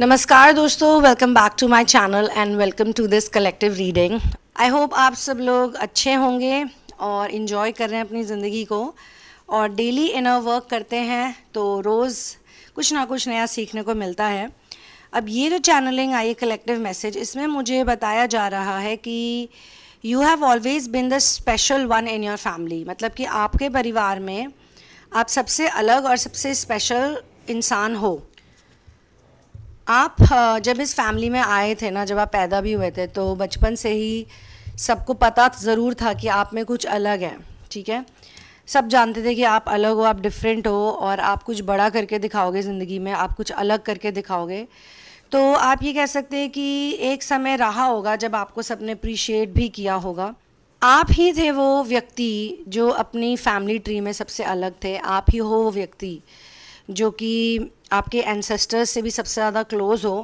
नमस्कार दोस्तों welcome back to my channel and welcome to this collective reading I hope आप सब लोग अच्छे होंगे और इन्जॉय कर रहे हैं अपनी ज़िंदगी को और डेली इनर वर्क करते हैं तो रोज़ कुछ ना कुछ नया सीखने को मिलता है अब ये जो चैनलिंग आई है कलेक्टिव मैसेज इसमें मुझे बताया जा रहा है कि you have always been the special one in your family मतलब कि आपके परिवार में आप सबसे अलग और सबसे स्पेशल इंसान हो आप जब इस फैमिली में आए थे ना जब आप पैदा भी हुए थे तो बचपन से ही सबको पता ज़रूर था कि आप में कुछ अलग है ठीक है सब जानते थे कि आप अलग हो आप डिफरेंट हो और आप कुछ बड़ा करके दिखाओगे ज़िंदगी में आप कुछ अलग करके दिखाओगे तो आप ये कह सकते हैं कि एक समय रहा होगा जब आपको सबने अप्रिशिएट भी किया होगा आप ही थे वो व्यक्ति जो अपनी फैमिली ट्री में सबसे अलग थे आप ही हो वो व्यक्ति जो कि आपके एनसेस्टर्स से भी सबसे ज़्यादा क्लोज़ हो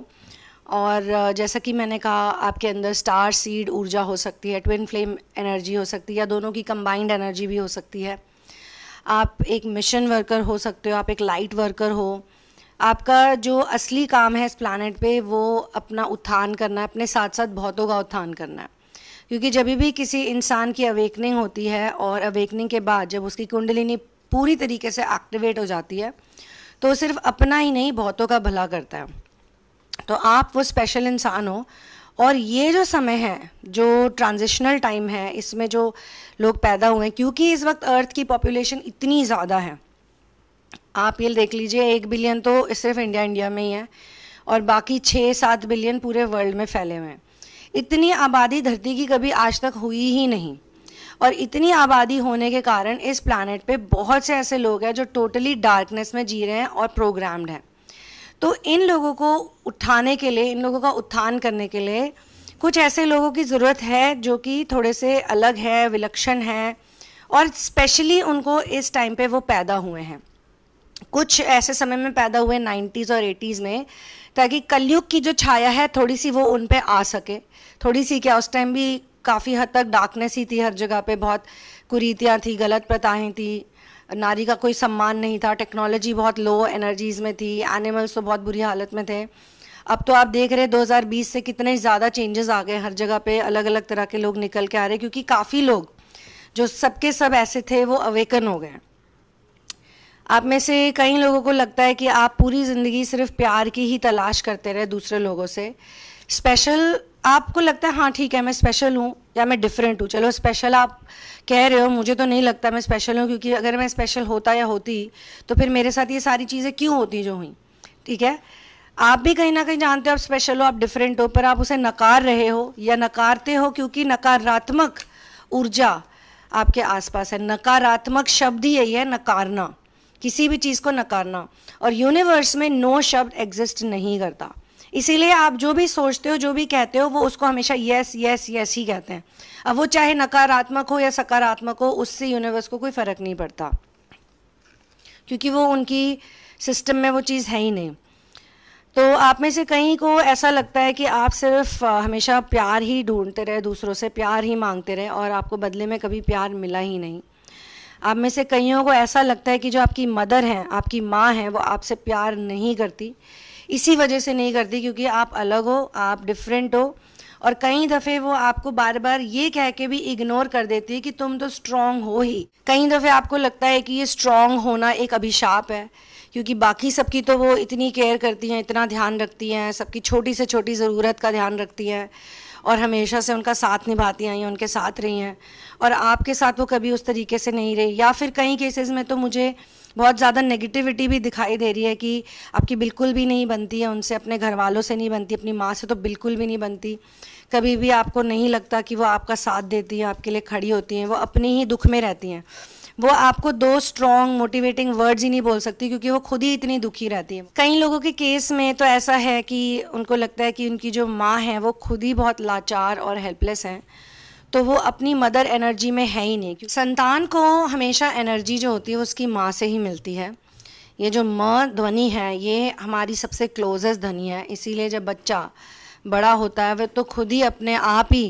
और जैसा कि मैंने कहा आपके अंदर स्टार सीड ऊर्जा हो सकती है ट्विन फ्लेम एनर्जी हो सकती है या दोनों की कंबाइंड एनर्जी भी हो सकती है आप एक मिशन वर्कर हो सकते हो आप एक लाइट वर्कर हो आपका जो असली काम है इस प्लानट पे वो अपना उत्थान करना है अपने साथ साथ बहुतों का उत्थान करना है क्योंकि जब भी किसी इंसान की अवेकनिंग होती है और अवेकनिंग के बाद जब उसकी कुंडलिनी पूरी तरीके से एक्टिवेट हो जाती है तो सिर्फ अपना ही नहीं बहुतों का भला करता है तो आप वो स्पेशल इंसान हो और ये जो समय है जो ट्रांजिशनल टाइम है इसमें जो लोग पैदा हुए हैं क्योंकि इस वक्त अर्थ की पॉपुलेशन इतनी ज़्यादा है आप ये देख लीजिए एक बिलियन तो सिर्फ इंडिया इंडिया में ही है और बाकी छः सात बिलियन पूरे वर्ल्ड में फैले हुए हैं इतनी आबादी धरती की कभी आज तक हुई ही नहीं और इतनी आबादी होने के कारण इस प्लानट पे बहुत से ऐसे लोग हैं जो टोटली डार्कनेस में जी रहे हैं और प्रोग्राम्ड हैं तो इन लोगों को उठाने के लिए इन लोगों का उत्थान करने के लिए कुछ ऐसे लोगों की ज़रूरत है जो कि थोड़े से अलग हैं विलक्षण हैं और स्पेशली उनको इस टाइम पे वो पैदा हुए हैं कुछ ऐसे समय में पैदा हुए 90s और 80s में ताकि कलयुग की जो छाया है थोड़ी सी वो उन पर आ सके थोड़ी सी क्या उस टाइम भी काफ़ी हद तक डार्कनेस ही थी हर जगह पे बहुत कुरीतियाँ थी गलत प्रथाएँ थी नारी का कोई सम्मान नहीं था टेक्नोलॉजी बहुत लो एनर्जीज़ में थी एनिमल्स तो बहुत बुरी हालत में थे अब तो आप देख रहे हैं 2020 से कितने ज़्यादा चेंजेस आ गए हर जगह पे अलग अलग तरह के लोग निकल के आ रहे क्योंकि काफ़ी लोग जो सबके सब ऐसे थे वो अवेकन हो गए आप में से कई लोगों को लगता है कि आप पूरी ज़िंदगी सिर्फ प्यार की ही तलाश करते रहे दूसरे लोगों से स्पेशल आपको लगता है हाँ ठीक है मैं स्पेशल हूँ या मैं डिफरेंट हूँ चलो स्पेशल आप कह रहे हो मुझे तो नहीं लगता मैं स्पेशल हूँ क्योंकि अगर मैं स्पेशल होता या होती तो फिर मेरे साथ ये सारी चीज़ें क्यों होती जो हुई ठीक है आप भी कहीं ना कहीं जानते हो आप स्पेशल हो आप डिफरेंट हो पर आप उसे नकार रहे हो या नकारते हो क्योंकि नकारात्मक ऊर्जा आपके आसपास है नकारात्मक शब्द ही यही है नकारना किसी भी चीज़ को नकारना और यूनिवर्स में नो शब्द एग्जिस्ट नहीं करता इसीलिए आप जो भी सोचते हो जो भी कहते हो वो उसको हमेशा यस यस यस ही कहते हैं अब वो चाहे नकारात्मक हो या सकारात्मक हो उससे यूनिवर्स को कोई फ़र्क नहीं पड़ता क्योंकि वो उनकी सिस्टम में वो चीज़ है ही नहीं तो आप में से कहीं को ऐसा लगता है कि आप सिर्फ हमेशा प्यार ही ढूंढते रहे दूसरों से प्यार ही मांगते रहे और आपको बदले में कभी प्यार मिला ही नहीं आप में से कईयों को ऐसा लगता है कि जो आपकी मदर हैं आपकी माँ हैं वो आपसे प्यार नहीं करती इसी वजह से नहीं करती क्योंकि आप अलग हो आप डिफरेंट हो और कई दफ़े वो आपको बार बार ये कह के भी इग्नोर कर देती है कि तुम तो स्ट्रांग हो ही कई दफ़े आपको लगता है कि ये स्ट्रांग होना एक अभिशाप है क्योंकि बाकी सबकी तो वो इतनी केयर करती हैं इतना ध्यान रखती हैं सबकी छोटी से छोटी ज़रूरत का ध्यान रखती हैं और हमेशा से उनका साथ निभाती आई हैं उनके साथ रही हैं और आपके साथ वो कभी उस तरीके से नहीं रही या फिर कई केसेस में तो मुझे बहुत ज़्यादा नेगेटिविटी भी दिखाई दे रही है कि आपकी बिल्कुल भी नहीं बनती है उनसे अपने घर वालों से नहीं बनती अपनी माँ से तो बिल्कुल भी नहीं बनती कभी भी आपको नहीं लगता कि वो आपका साथ देती हैं आपके लिए खड़ी होती हैं वो अपने ही दुख में रहती हैं वो आपको दो स्ट्रॉन्ग मोटिवेटिंग वर्ड्स ही नहीं बोल सकती क्योंकि वो खुद ही इतनी दुखी रहती है कई लोगों के केस में तो ऐसा है कि उनको लगता है कि उनकी जो माँ है वो खुद ही बहुत लाचार और हेल्पलेस हैं तो वो अपनी मदर एनर्जी में है ही नहीं क्योंकि संतान को हमेशा एनर्जी जो होती है उसकी माँ से ही मिलती है ये जो म ध्वनि है ये हमारी सबसे क्लोजेस्ट ध्वनि है इसीलिए जब बच्चा बड़ा होता है वह तो खुद ही अपने आप ही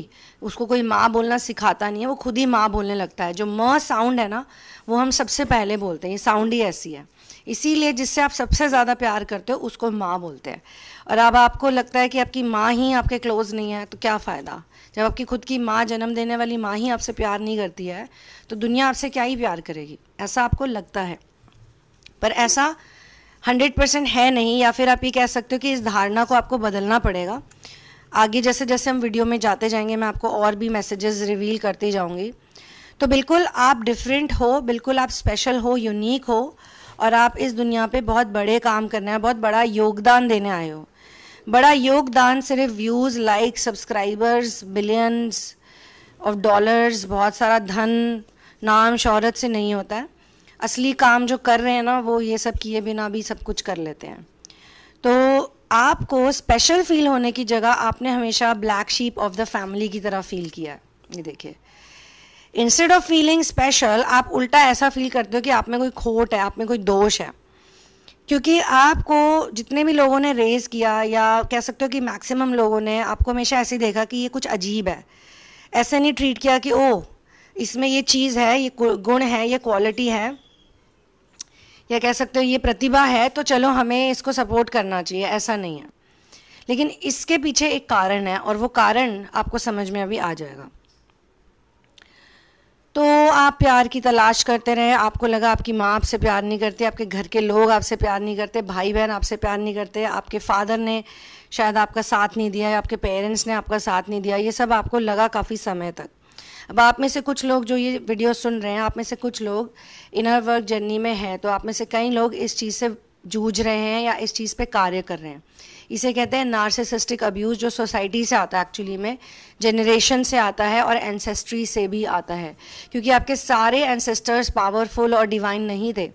उसको कोई माँ बोलना सिखाता नहीं है वो खुद ही माँ बोलने लगता है जो म साउंड है ना वो हम सबसे पहले बोलते हैं ये साउंड ही ऐसी है इसीलिए जिससे आप सबसे ज़्यादा प्यार करते हो उसको माँ बोलते हैं और अब आपको लगता है कि आपकी माँ ही आपके क्लोज़ नहीं है तो क्या फ़ायदा जब आपकी खुद की माँ जन्म देने वाली माँ ही आपसे प्यार नहीं करती है तो दुनिया आपसे क्या ही प्यार करेगी ऐसा आपको लगता है पर ऐसा हंड्रेड परसेंट है नहीं या फिर आप ये कह सकते हो कि इस धारणा को आपको बदलना पड़ेगा आगे जैसे जैसे हम वीडियो में जाते जाएंगे मैं आपको और भी मैसेजेस रिवील करती जाऊंगी तो बिल्कुल आप डिफरेंट हो बिल्कुल आप स्पेशल हो यूनिक हो और आप इस दुनिया पे बहुत बड़े काम करने हैं बहुत बड़ा योगदान देने आए हो बड़ा योगदान सिर्फ views like subscribers billions of dollars बहुत सारा धन नाम शहरत से नहीं होता है असली काम जो कर रहे हैं ना वो ये सब किए बिना भी सब कुछ कर लेते हैं तो आपको स्पेशल फील होने की जगह आपने हमेशा black sheep of the family की तरह फील किया ये देखिए इंस्टेड ऑफ फीलिंग स्पेशल आप उल्टा ऐसा फील करते हो कि आप में कोई खोट है आप में कोई दोष है क्योंकि आपको जितने भी लोगों ने रेज किया या कह सकते हो कि मैक्सिमम लोगों ने आपको हमेशा ऐसे देखा कि ये कुछ अजीब है ऐसे नहीं ट्रीट किया कि ओ इसमें ये चीज़ है ये गुण है ये क्वालिटी है या कह सकते हो ये प्रतिभा है तो चलो हमें इसको सपोर्ट करना चाहिए ऐसा नहीं है लेकिन इसके पीछे एक कारण है और वो कारण आपको समझ में अभी आ जाएगा तो आप प्यार की तलाश करते रहे आपको लगा आपकी माँ आपसे प्यार नहीं करती आपके घर के लोग आपसे प्यार नहीं करते भाई बहन आपसे प्यार नहीं करते आपके फादर ने शायद आपका साथ नहीं दिया या आपके पेरेंट्स ने आपका साथ नहीं दिया ये सब आपको लगा काफ़ी समय तक अब आप में से कुछ लोग जो ये वीडियो सुन रहे हैं आप में से कुछ लोग इनर वर्क जर्नी में हैं तो आप में से कई लोग इस चीज़ से जूझ रहे हैं या इस चीज़ पे कार्य कर रहे हैं इसे कहते हैं नार्सिसिस्टिक अब्यूज़ जो सोसाइटी से आता है एक्चुअली में जनरेशन से आता है और एनसेस्ट्री से भी आता है क्योंकि आपके सारे एनसेस्टर्स पावरफुल और डिवाइन नहीं थे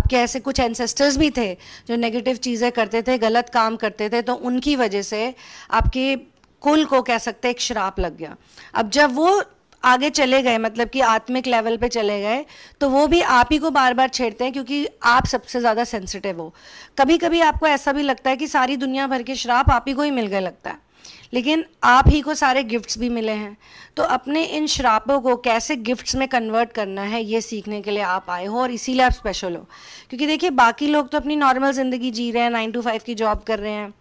आपके ऐसे कुछ एनसेस्टर्स भी थे जो नेगेटिव चीज़ें करते थे गलत काम करते थे तो उनकी वजह से आपके कुल को कह सकते एक श्राप लग गया अब जब वो आगे चले गए मतलब कि आत्मिक लेवल पे चले गए तो वो भी आप ही को बार बार छेड़ते हैं क्योंकि आप सबसे ज़्यादा सेंसिटिव हो कभी कभी आपको ऐसा भी लगता है कि सारी दुनिया भर के श्राप आप ही को ही मिल गए लगता है लेकिन आप ही को सारे गिफ्ट्स भी मिले हैं तो अपने इन श्रापों को कैसे गिफ्ट्स में कन्वर्ट करना है ये सीखने के लिए आप आए हो और इसीलिए आप स्पेशल हो क्योंकि देखिए बाकी लोग तो अपनी नॉर्मल ज़िंदगी जी रहे हैं नाइन टू फाइव की जॉब कर रहे हैं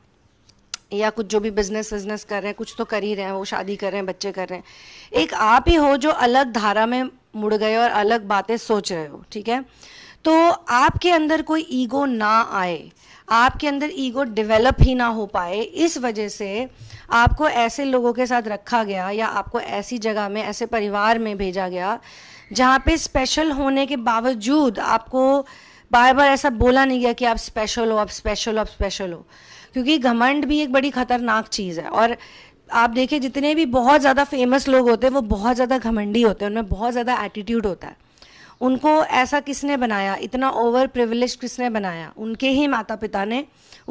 या कुछ जो भी बिजनेस बिजनेस कर रहे हैं कुछ तो कर ही रहे हैं वो शादी कर रहे हैं बच्चे कर रहे हैं एक आप ही हो जो अलग धारा में मुड़ गए और अलग बातें सोच रहे हो ठीक है तो आपके अंदर कोई ईगो ना आए आपके अंदर ईगो डेवलप ही ना हो पाए इस वजह से आपको ऐसे लोगों के साथ रखा गया या आपको ऐसी जगह में ऐसे परिवार में भेजा गया जहाँ पे स्पेशल होने के बावजूद आपको बार बार ऐसा बोला नहीं गया कि आप स्पेशल हो आप स्पेशल हो आप स्पेशल हो क्योंकि घमंड भी एक बड़ी खतरनाक चीज़ है और आप देखिए जितने भी बहुत ज़्यादा फेमस लोग होते हैं वो बहुत ज़्यादा घमंडी होते हैं उनमें बहुत ज़्यादा एटीट्यूड होता है उनको ऐसा किसने बनाया इतना ओवर प्रिविलेज किसने बनाया उनके ही माता पिता ने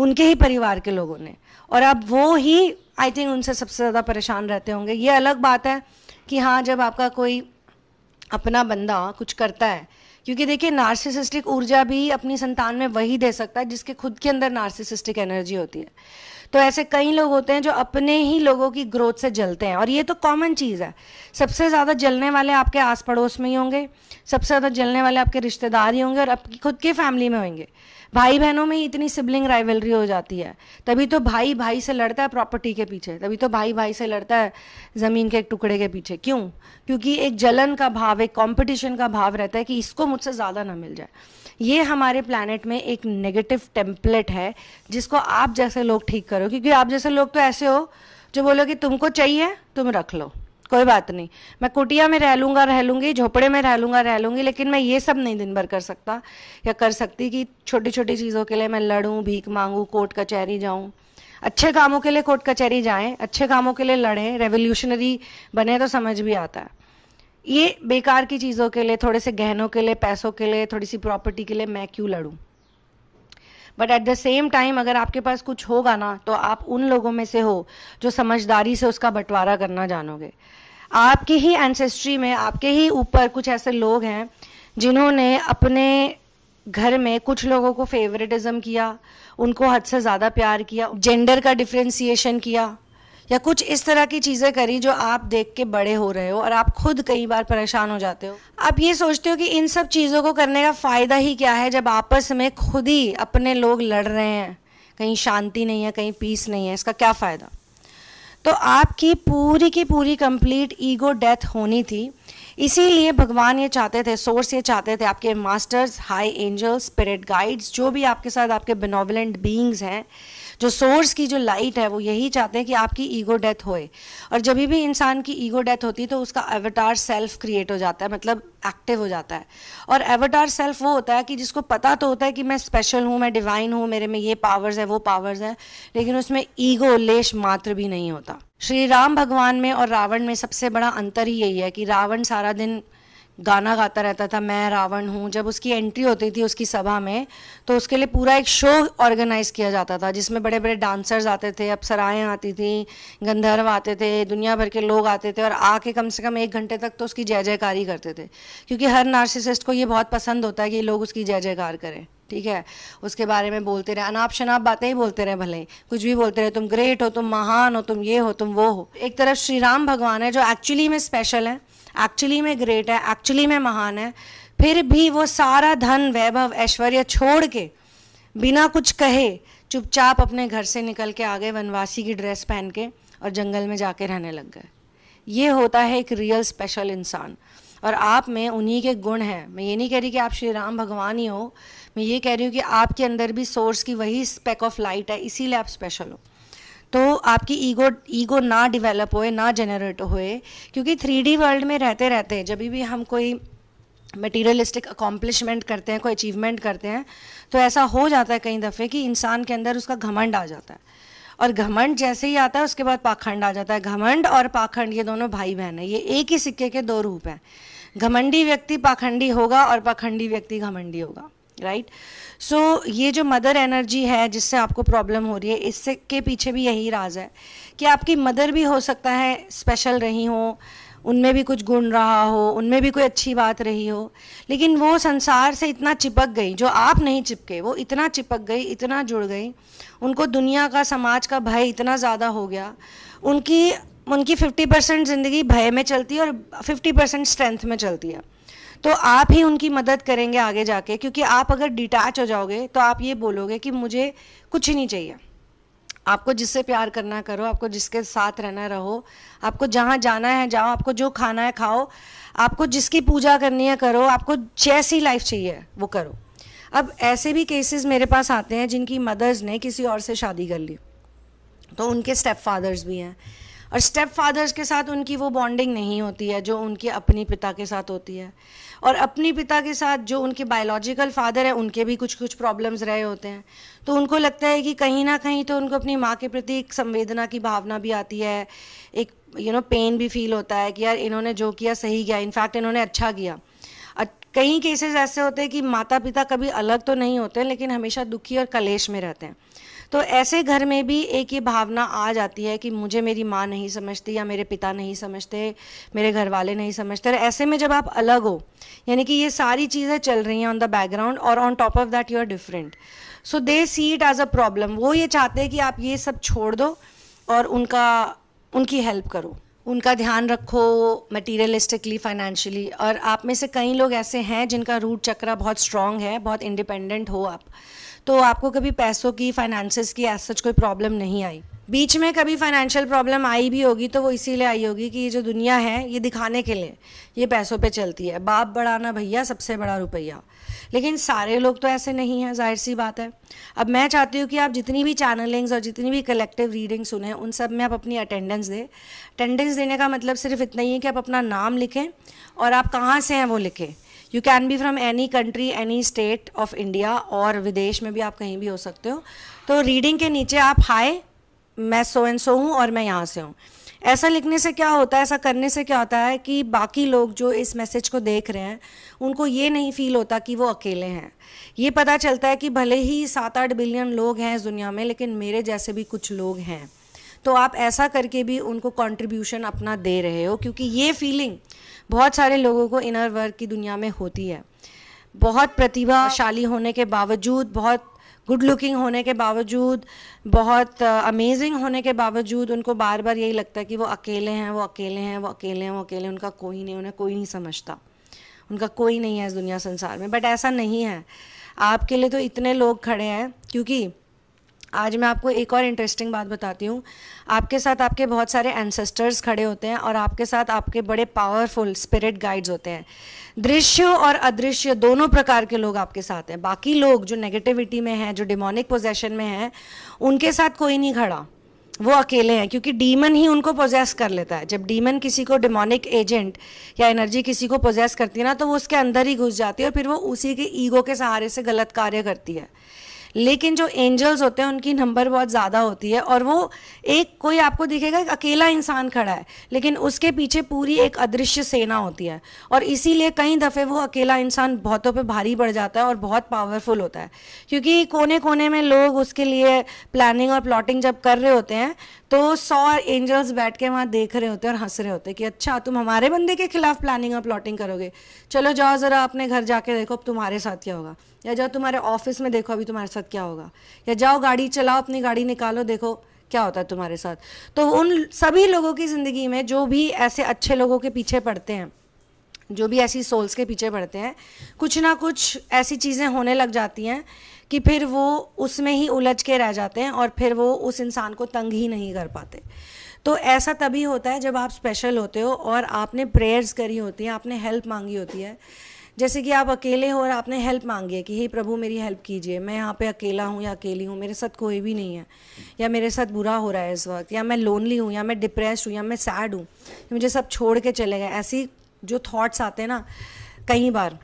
उनके ही परिवार के लोगों ने और अब वो ही आई थिंक उनसे सबसे ज़्यादा परेशान रहते होंगे ये अलग बात है कि हाँ जब आपका कोई अपना बंदा कुछ करता है क्योंकि देखिए नार्सिसिस्टिक ऊर्जा भी अपनी संतान में वही दे सकता है जिसके खुद के अंदर नार्सिसिस्टिक एनर्जी होती है तो ऐसे कई लोग होते हैं जो अपने ही लोगों की ग्रोथ से जलते हैं और ये तो कॉमन चीज़ है सबसे ज़्यादा जलने वाले आपके आस पड़ोस में ही होंगे सबसे ज़्यादा जलने वाले आपके रिश्तेदार ही होंगे और आपकी खुद की फैमिली में होंगे भाई बहनों में ही इतनी सिबलिंग राइवलरी हो जाती है तभी तो भाई भाई से लड़ता है प्रॉपर्टी के पीछे तभी तो भाई भाई से लड़ता है ज़मीन के एक टुकड़े के पीछे क्यों क्योंकि एक जलन का भाव एक कॉम्पिटिशन का भाव रहता है कि इसको मुझसे ज़्यादा ना मिल जाए ये हमारे प्लानट में एक नेगेटिव टेम्पलेट है जिसको आप जैसे लोग ठीक करो क्योंकि आप जैसे लोग तो ऐसे हो जो बोलो कि तुमको चाहिए तुम रख लो कोई बात नहीं मैं कुटिया में रह लूंगा रह लूंगी झोपड़े में रह लूंगा रह लूंगी लेकिन मैं ये सब नहीं दिन भर कर सकता या कर सकती कि छोटी छोटी चीज़ों के लिए मैं लड़ू भीख मांगू कोर्ट कचहरी जाऊं अच्छे कामों के लिए कोर्ट कचहरी जाएं अच्छे कामों के लिए लड़ें रेवोल्यूशनरी बने तो समझ भी आता है ये बेकार की चीज़ों के लिए थोड़े से गहनों के लिए पैसों के लिए थोड़ी सी प्रॉपर्टी के लिए मैं क्यों लड़ूँ but at the same time अगर आपके पास कुछ होगा ना तो आप उन लोगों में से हो जो समझदारी से उसका बंटवारा करना जानोगे आपके ही एंसेस्ट्री में आपके ही ऊपर कुछ ऐसे लोग हैं जिन्होंने अपने घर में कुछ लोगों को फेवरेटिज्म किया उनको हद से ज़्यादा प्यार किया जेंडर का डिफ्रेंसिएशन किया या कुछ इस तरह की चीज़ें करी जो आप देख के बड़े हो रहे हो और आप खुद कई बार परेशान हो जाते हो आप ये सोचते हो कि इन सब चीज़ों को करने का फ़ायदा ही क्या है जब आपस में खुद ही अपने लोग लड़ रहे हैं कहीं शांति नहीं है कहीं पीस नहीं है इसका क्या फ़ायदा तो आपकी पूरी की पूरी कंप्लीट ईगो डेथ होनी थी इसीलिए भगवान ये चाहते थे सोर्स ये चाहते थे आपके masters high angels spirit guides जो भी आपके साथ आपके बेनोवलेंट बींग्स हैं जो सोर्स की जो लाइट है वो यही चाहते हैं कि आपकी ईगो डेथ होए और जब भी इंसान की ईगो डेथ होती है तो उसका एवटार सेल्फ क्रिएट हो जाता है मतलब एक्टिव हो जाता है और एवटार सेल्फ वो होता है कि जिसको पता तो होता है कि मैं स्पेशल हूँ मैं डिवाइन हूँ मेरे में ये पावर्स है वो पावर्स हैं लेकिन उसमें ईगो लेश मात्र भी नहीं होता श्री राम भगवान में और रावण में सबसे बड़ा अंतर ही यही है कि रावण सारा दिन गाना गाता रहता था मैं रावण हूँ जब उसकी एंट्री होती थी उसकी सभा में तो उसके लिए पूरा एक शो ऑर्गेनाइज किया जाता था जिसमें बड़े बड़े डांसर्स आते थे अप्सराएँ आती थी गंधर्व आते थे दुनिया भर के लोग आते थे और आके कम से कम एक घंटे तक तो उसकी जय जयकारी करते थे क्योंकि हर नार्सिसिस्ट को ये बहुत पसंद होता है कि लोग उसकी जय जयकार करें ठीक है उसके बारे में बोलते रहे अनाप शनाप बातें ही बोलते रहे भले कुछ भी बोलते रहे तुम ग्रेट हो तुम महान हो तुम ये हो तुम वो हो एक तरफ श्री राम भगवान है जो एक्चुअली में स्पेशल है एक्चुअली में ग्रेट है एक्चुअली में महान है फिर भी वो सारा धन वैभव ऐश्वर्य छोड़ के बिना कुछ कहे चुपचाप अपने घर से निकल के आ गए वनवासी की ड्रेस पहन के और जंगल में जाके रहने लग गए ये होता है एक रियल स्पेशल इंसान और आप में उन्हीं के गुण हैं मैं ये नहीं कह रही कि आप श्री राम भगवान ही हो मैं ये कह रही हूँ कि आपके अंदर भी सोर्स की वही स्पेक ऑफ लाइट है इसीलिए आप स्पेशल हो तो आपकी ईगो ईगो ना डिवेलप होए ना जनरेट होए क्योंकि थ्री वर्ल्ड में रहते रहते जब भी हम कोई मटीरियलिस्टिक अकॉम्प्लिशमेंट करते हैं कोई अचीवमेंट करते हैं तो ऐसा हो जाता है कई दफ़े कि इंसान के अंदर उसका घमंड आ जाता है और घमंड जैसे ही आता है उसके बाद पाखंड आ जाता है घमंड और पाखंड ये दोनों भाई बहन है ये एक ही सिक्के के दो रूप हैं घमंडी व्यक्ति पाखंडी होगा और पाखंडी व्यक्ति घमंडी होगा राइट right? सो so, ये जो मदर एनर्जी है जिससे आपको प्रॉब्लम हो रही है इससे के पीछे भी यही राज है कि आपकी मदर भी हो सकता है स्पेशल रही हो उनमें भी कुछ गुण रहा हो उनमें भी कोई अच्छी बात रही हो लेकिन वो संसार से इतना चिपक गई जो आप नहीं चिपके वो इतना चिपक गई इतना जुड़ गई उनको दुनिया का समाज का भय इतना ज़्यादा हो गया उनकी उनकी 50 परसेंट ज़िंदगी भय में चलती है और 50 परसेंट स्ट्रेंथ में चलती है तो आप ही उनकी मदद करेंगे आगे जाके क्योंकि आप अगर डिटैच हो जाओगे तो आप ये बोलोगे कि मुझे कुछ ही नहीं चाहिए आपको जिससे प्यार करना करो आपको जिसके साथ रहना रहो आपको जहाँ जाना है जाओ आपको जो खाना है खाओ आपको जिसकी पूजा करनी है करो आपको जैसी लाइफ चाहिए वो करो अब ऐसे भी केसेस मेरे पास आते हैं जिनकी मदर्स ने किसी और से शादी कर ली तो उनके स्टेप फादर्स भी हैं और स्टेप फादर्स के साथ उनकी वो बॉन्डिंग नहीं होती है जो उनके अपने पिता के साथ होती है और अपने पिता के साथ जो उनके बायोलॉजिकल फादर हैं उनके भी कुछ कुछ प्रॉब्लम्स रहे होते हैं तो उनको लगता है कि कहीं ना कहीं तो उनको अपनी माँ के प्रति एक संवेदना की भावना भी आती है एक यू नो पेन भी फील होता है कि यार इन्होंने जो किया सही किया इनफैक्ट इन्होंने अच्छा किया कई केसेस ऐसे होते हैं कि माता पिता कभी अलग तो नहीं होते लेकिन हमेशा दुखी और कलेश में रहते हैं तो ऐसे घर में भी एक ये भावना आ जाती है कि मुझे मेरी माँ नहीं समझती या मेरे पिता नहीं समझते मेरे घर वाले नहीं समझते और ऐसे में जब आप अलग हो यानी कि ये सारी चीज़ें चल रही हैं ऑन द बैकग्राउंड और on top of that you are different so they see it as a problem वो ये चाहते हैं कि आप ये सब छोड़ दो और उनका उनकी हेल्प करो उनका ध्यान रखो मटीरियलिस्टिकली फाइनेंशियली और आप में से कई लोग ऐसे हैं जिनका रूट चक्रा बहुत स्ट्रांग है बहुत इंडिपेंडेंट हो आप तो आपको कभी पैसों की फाइनेंस की एज सच कोई प्रॉब्लम नहीं आई बीच में कभी फाइनेंशियल प्रॉब्लम आई भी होगी तो वो इसीलिए आई होगी कि ये जो दुनिया है ये दिखाने के लिए ये पैसों पे चलती है बाप बढ़ाना भैया सबसे बड़ा रुपया लेकिन सारे लोग तो ऐसे नहीं हैं जाहिर सी बात है अब मैं चाहती हूँ कि आप जितनी भी चैनलिंग्स और जितनी भी कलेक्टिव रीडिंग सुने उन सब में आप अपनी अटेंडेंस दें अटेंडेंस देने का मतलब सिर्फ इतना ही है कि आप अपना नाम लिखें और आप कहाँ से हैं वो लिखें you can be from any country any state of India और विदेश में भी आप कहीं भी हो सकते हो तो रीडिंग के नीचे आप हाय मैं सो एंड सो हूँ और मैं यहाँ से हूँ ऐसा लिखने से क्या होता है ऐसा करने से क्या होता है कि बाकी लोग जो इस मैसेज को देख रहे हैं उनको ये नहीं फील होता कि वो अकेले हैं ये पता चलता है कि भले ही सात आठ बिलियन लोग हैं इस दुनिया में लेकिन मेरे जैसे भी कुछ लोग हैं तो आप ऐसा करके भी उनको कॉन्ट्रीब्यूशन अपना दे रहे हो क्योंकि ये फीलिंग बहुत सारे लोगों को इनर वर्क की दुनिया में होती है बहुत प्रतिभाशाली होने के बावजूद बहुत गुड लुकिंग होने के बावजूद बहुत अमेजिंग uh, होने के बावजूद उनको बार बार यही लगता है कि वो अकेले हैं वो अकेले हैं वो अकेले हैं वो अकेले उनका कोई नहीं उन्हें कोई नहीं समझता उनका कोई नहीं है इस दुनिया संसार में बट ऐसा नहीं है आपके लिए तो इतने लोग खड़े हैं क्योंकि आज मैं आपको एक और इंटरेस्टिंग बात बताती हूँ आपके साथ आपके बहुत सारे एंसेस्टर्स खड़े होते हैं और आपके साथ आपके बड़े पावरफुल स्पिरिट गाइड्स होते हैं दृश्य और अदृश्य दोनों प्रकार के लोग आपके साथ हैं बाकी लोग जो नेगेटिविटी में हैं जो डिमोनिक पोजेशन में हैं उनके साथ कोई नहीं खड़ा वो अकेले हैं क्योंकि डीमन ही उनको पोजेस कर लेता है जब डीमन किसी को डिमोनिक एजेंट या एनर्जी किसी को पोजेस करती है ना तो वो उसके अंदर ही घुस जाती है और फिर वो उसी के ईगो के सहारे से गलत कार्य करती है लेकिन जो एंजल्स होते हैं उनकी नंबर बहुत ज़्यादा होती है और वो एक कोई आपको दिखेगा एक अकेला इंसान खड़ा है लेकिन उसके पीछे पूरी एक अदृश्य सेना होती है और इसीलिए कई दफ़े वो अकेला इंसान बहुतों पर भारी पड़ जाता है और बहुत पावरफुल होता है क्योंकि कोने कोने में लोग उसके लिए प्लानिंग और प्लॉटिंग जब कर रहे होते हैं तो सौ एंजल्स बैठ के वहाँ देख रहे होते हैं और हंस रहे होते हैं कि अच्छा तुम हमारे बंदे के खिलाफ प्लानिंग और प्लॉटिंग करोगे चलो जाओ ज़रा अपने घर जाके देखो अब तुम्हारे साथ क्या होगा या जाओ तुम्हारे ऑफिस में देखो अभी तुम्हारे साथ क्या होगा या जाओ गाड़ी चलाओ अपनी गाड़ी निकालो देखो क्या होता है तुम्हारे साथ तो उन सभी लोगों की ज़िंदगी में जो भी ऐसे अच्छे लोगों के पीछे पड़ते हैं जो भी ऐसी सोल्स के पीछे पड़ते हैं कुछ ना कुछ ऐसी चीज़ें होने लग जाती हैं कि फिर वो उसमें ही उलझ के रह जाते हैं और फिर वो उस इंसान को तंग ही नहीं कर पाते तो ऐसा तभी होता है जब आप स्पेशल होते हो और आपने प्रेयर्स करी होती हैं आपने हेल्प मांगी होती है जैसे कि आप अकेले हो और आपने हेल्प मांगी है कि हे प्रभु मेरी हेल्प कीजिए मैं यहाँ पे अकेला हूँ या अकेली हूँ मेरे साथ कोई भी नहीं है या मेरे साथ बुरा हो रहा है इस वक्त या मैं लोनली हूँ या मैं डिप्रेस हूँ या मैं सैड हूँ मुझे सब छोड़ के चले गए ऐसी जो थॉट्स आते हैं ना कई बार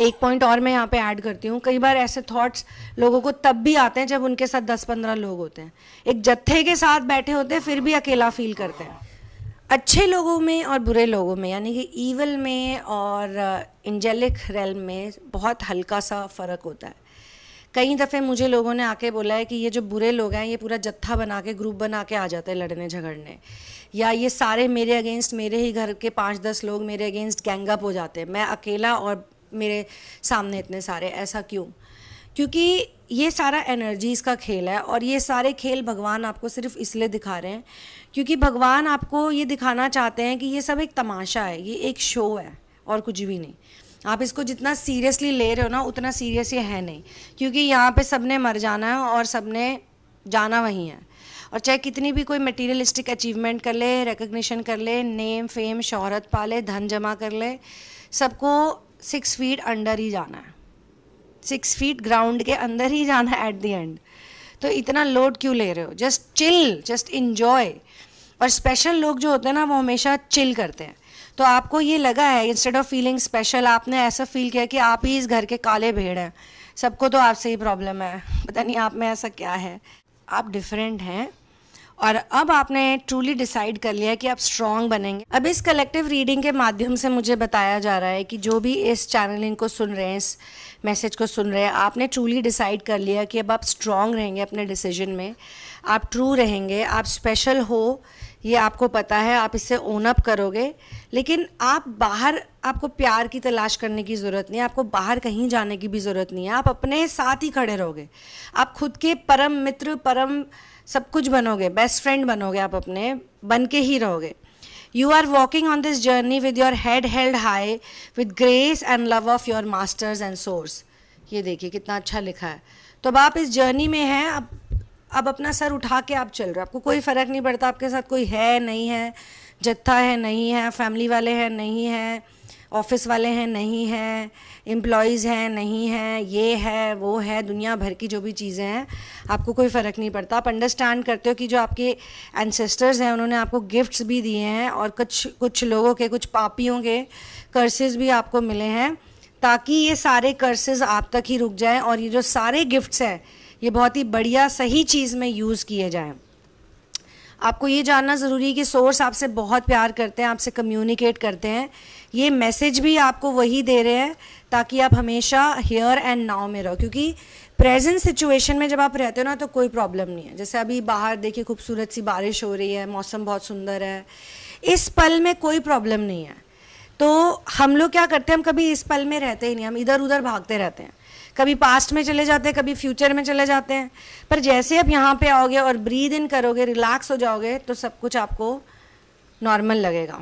एक पॉइंट और मैं यहाँ पे ऐड करती हूँ कई बार ऐसे थॉट्स लोगों को तब भी आते हैं जब उनके साथ दस पंद्रह लोग होते हैं एक जत्थे के साथ बैठे होते हैं फिर भी अकेला फील करते हैं अच्छे लोगों में और बुरे लोगों में यानी कि ईवल में और इंजेलिक uh, रेल में बहुत हल्का सा फ़र्क होता है कई दफ़े मुझे लोगों ने आके बोला है कि ये जो बुरे लोग हैं ये पूरा जत्था बना के ग्रुप बना के आ जाते हैं लड़ने झगड़ने या ये सारे मेरे अगेंस्ट मेरे ही घर के पाँच दस लोग मेरे अगेंस्ट गैंगअप हो जाते हैं मैं अकेला और मेरे सामने इतने सारे ऐसा क्यों क्योंकि ये सारा एनर्जीज़ का खेल है और ये सारे खेल भगवान आपको सिर्फ इसलिए दिखा रहे हैं क्योंकि भगवान आपको ये दिखाना चाहते हैं कि ये सब एक तमाशा है ये एक शो है और कुछ भी नहीं आप इसको जितना सीरियसली ले रहे हो ना उतना सीरियस ये है नहीं क्योंकि यहाँ पे सबने मर जाना है और सबने जाना वहीं है और चाहे कितनी भी कोई मटीरियलिस्टिक अचीवमेंट कर ले रिकग्निशन कर ले नेम फेम शहरत पा ले धन जमा कर ले सबको सिक्स फीट अंडर ही जाना है सिक्स फीट ग्राउंड के अंदर ही जाना है एट दी एंड तो इतना लोड क्यों ले रहे हो जस्ट चिल जस्ट इन्जॉय और स्पेशल लोग जो होते हैं ना वो हमेशा चिल करते हैं तो आपको ये लगा है इंस्टेड ऑफ फीलिंग स्पेशल आपने ऐसा फील किया कि आप ही इस घर के काले भेड़ हैं सबको तो आपसे ही प्रॉब्लम है पता नहीं आप में ऐसा क्या है आप डिफरेंट हैं और अब आपने ट्रूली डिसाइड कर लिया कि आप स्ट्रांग बनेंगे अब इस कलेक्टिव रीडिंग के माध्यम से मुझे बताया जा रहा है कि जो भी इस चैनलिंग को सुन रहे हैं इस मैसेज को सुन रहे हैं आपने ट्रूली डिसाइड कर लिया कि अब आप स्ट्रांग रहेंगे अपने डिसीजन में आप ट्रू रहेंगे आप स्पेशल हो ये आपको पता है आप इससे ओन अप करोगे लेकिन आप बाहर आपको प्यार की तलाश करने की ज़रूरत नहीं है आपको बाहर कहीं जाने की भी ज़रूरत नहीं है आप अपने साथ ही खड़े रहोगे आप खुद के परम मित्र परम सब कुछ बनोगे बेस्ट फ्रेंड बनोगे आप अपने बन के ही रहोगे you are walking on this journey with your head held high with grace and love of your masters and source ये देखिए कितना अच्छा लिखा है तो अब आप इस जर्नी में हैं अब अब अपना सर उठा के आप चल रहे हो आपको कोई फ़र्क नहीं पड़ता आपके साथ कोई है नहीं है जत्था है नहीं है फैमिली वाले हैं नहीं है ऑफिस वाले हैं नहीं हैं एम्प्लॉयज़ हैं नहीं हैं ये है वो है दुनिया भर की जो भी चीज़ें हैं आपको कोई फ़र्क नहीं पड़ता आप अंडरस्टैंड करते हो कि जो आपके एनसेस्टर्स हैं उन्होंने आपको गिफ्ट्स भी दिए हैं और कुछ कुछ लोगों के कुछ पापियों के कर्सेज भी आपको मिले हैं ताकि ये सारे कर्सेज आप तक ही रुक जाएं और ये जो सारे गिफ्ट्स हैं ये बहुत ही बढ़िया सही चीज़ में यूज़ किए जाएँ आपको ये जानना ज़रूरी है कि सोर्स आपसे बहुत प्यार करते हैं आपसे कम्युनिकेट करते हैं ये मैसेज भी आपको वही दे रहे हैं ताकि आप हमेशा हेयर एंड नाव में रहो क्योंकि प्रेजेंट सिचुएशन में जब आप रहते हो ना तो कोई प्रॉब्लम नहीं है जैसे अभी बाहर देखिए खूबसूरत सी बारिश हो रही है मौसम बहुत सुंदर है इस पल में कोई प्रॉब्लम नहीं है तो हम लोग क्या करते हैं हम कभी इस पल में रहते ही नहीं हम इधर उधर भागते रहते हैं कभी पास्ट में चले जाते हैं कभी फ्यूचर में चले जाते हैं पर जैसे आप यहाँ पे आओगे और ब्रीद इन करोगे रिलैक्स हो जाओगे तो सब कुछ आपको नॉर्मल लगेगा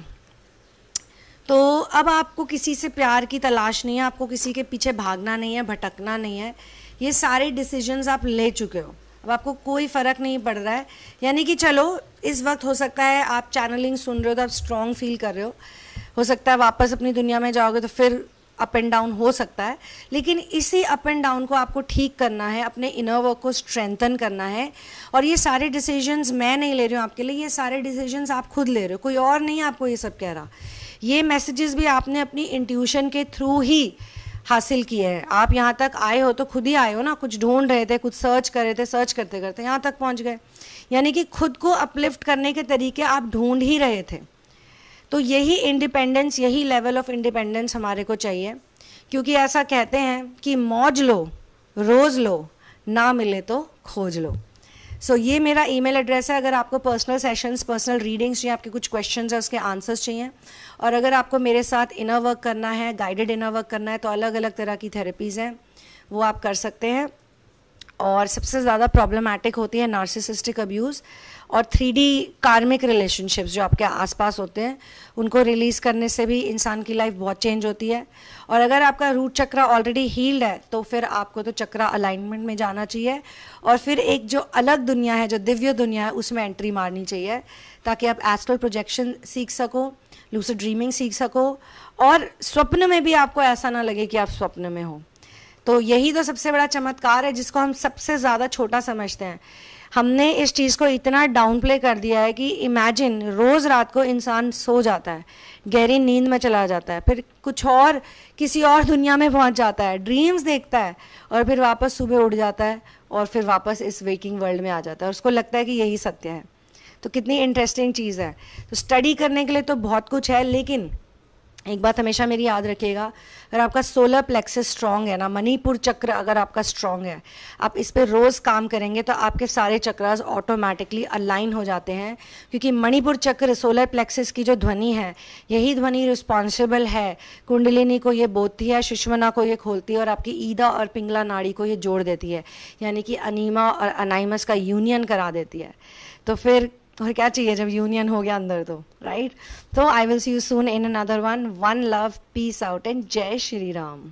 तो अब आपको किसी से प्यार की तलाश नहीं है आपको किसी के पीछे भागना नहीं है भटकना नहीं है ये सारे डिसीजंस आप ले चुके हो अब आपको कोई फ़र्क नहीं पड़ रहा है यानी कि चलो इस वक्त हो सकता है आप चैनलिंग सुन रहे हो तो आप स्ट्रॉन्ग फील कर रहे हो हो सकता है वापस अपनी दुनिया में जाओगे तो फिर अप एंड डाउन हो सकता है लेकिन इसी अप एंड डाउन को आपको ठीक करना है अपने इनर वर्क को स्ट्रेंथन करना है और ये सारे डिसीजंस मैं नहीं ले रही हूँ आपके लिए ये सारे डिसीजंस आप खुद ले रहे हो कोई और नहीं आपको ये सब कह रहा ये मैसेजेस भी आपने अपनी इंट्यूशन के थ्रू ही हासिल किए हैं आप यहाँ तक आए हो तो खुद ही आए हो ना कुछ ढूंढ रहे थे कुछ सर्च कर रहे थे सर्च करते करते यहाँ तक पहुँच गए यानी कि खुद को अपलिफ्ट करने के तरीके आप ढूंढ ही रहे थे तो यही इंडिपेंडेंस यही लेवल ऑफ इंडिपेंडेंस हमारे को चाहिए क्योंकि ऐसा कहते हैं कि मौज लो रोज़ लो ना मिले तो खोज लो सो so, ये मेरा ईमेल एड्रेस है अगर आपको पर्सनल सेशंस पर्सनल रीडिंग्स या आपके कुछ क्वेश्चन हैं उसके आंसर्स चाहिए और अगर आपको मेरे साथ इनर वर्क करना है गाइडेड इनर वर्क करना है तो अलग अलग तरह की थेरेपीज़ हैं वो आप कर सकते हैं और सबसे ज़्यादा प्रॉब्लमैटिक होती है नार्सिसिस्टिक अब्यूज़ और थ्री डी कार्मिक रिलेशनशिप्स जो आपके आसपास होते हैं उनको रिलीज़ करने से भी इंसान की लाइफ बहुत चेंज होती है और अगर आपका रूट चक्रा ऑलरेडी हील्ड है तो फिर आपको तो चक्रा अलाइनमेंट में जाना चाहिए और फिर एक जो अलग दुनिया है जो दिव्य दुनिया है उसमें एंट्री मारनी चाहिए ताकि आप एस्ट्रल प्रोजेक्शन सीख सको लूसर ड्रीमिंग सीख सको और स्वप्न में भी आपको ऐसा ना लगे कि आप स्वप्न में हों तो यही तो सबसे बड़ा चमत्कार है जिसको हम सबसे ज़्यादा छोटा समझते हैं हमने इस चीज़ को इतना डाउन प्ले कर दिया है कि इमेजिन रोज़ रात को इंसान सो जाता है गहरी नींद में चला जाता है फिर कुछ और किसी और दुनिया में पहुंच जाता है ड्रीम्स देखता है और फिर वापस सुबह उठ जाता है और फिर वापस इस वेकिंग वर्ल्ड में आ जाता है और उसको लगता है कि यही सत्य है तो कितनी इंटरेस्टिंग चीज़ है तो स्टडी करने के लिए तो बहुत कुछ है लेकिन एक बात हमेशा मेरी याद रखिएगा अगर आपका सोलर प्लेक्सस स्ट्रांग है ना मणिपुर चक्र अगर आपका स्ट्रांग है आप इस पर रोज़ काम करेंगे तो आपके सारे चक्रास ऑटोमेटिकली अलाइन हो जाते हैं क्योंकि मणिपुर चक्र सोलर प्लेक्सस की जो ध्वनि है यही ध्वनि रिस्पॉन्सिबल है कुंडलिनी को ये बोधती है सुषमना को ये खोलती है और आपकी ईदा और पिंगला नाड़ी को ये जोड़ देती है यानी कि अनिमा और अनाइमस का यूनियन करा देती है तो फिर और क्या चाहिए जब यूनियन हो गया अंदर तो राइट तो I will see you soon in another one one love peace out and जय श्री राम